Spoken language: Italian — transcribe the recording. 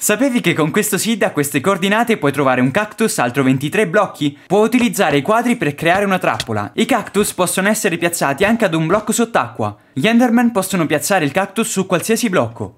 Sapevi che con questo seed a queste coordinate puoi trovare un cactus altro 23 blocchi? Puoi utilizzare i quadri per creare una trappola. I cactus possono essere piazzati anche ad un blocco sott'acqua. Gli Enderman possono piazzare il cactus su qualsiasi blocco.